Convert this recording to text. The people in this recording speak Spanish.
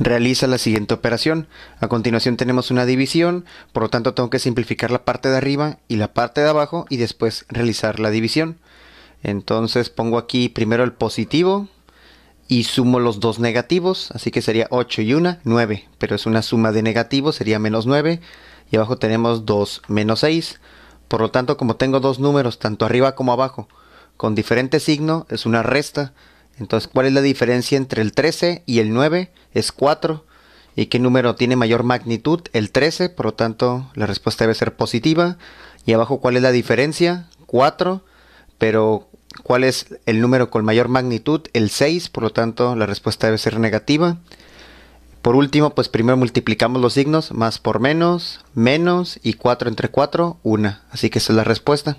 realiza la siguiente operación. A continuación tenemos una división, por lo tanto tengo que simplificar la parte de arriba y la parte de abajo y después realizar la división. Entonces pongo aquí primero el positivo y sumo los dos negativos, así que sería 8 y 1, 9, pero es una suma de negativos, sería menos 9 y abajo tenemos 2 menos 6. Por lo tanto, como tengo dos números, tanto arriba como abajo, con diferente signo, es una resta. Entonces, ¿cuál es la diferencia entre el 13 y el 9? Es 4. ¿Y qué número tiene mayor magnitud? El 13, por lo tanto, la respuesta debe ser positiva. Y abajo, ¿cuál es la diferencia? 4. Pero, ¿cuál es el número con mayor magnitud? El 6, por lo tanto, la respuesta debe ser negativa. Por último, pues primero multiplicamos los signos, más por menos, menos y 4 entre 4, 1. Así que esa es la respuesta.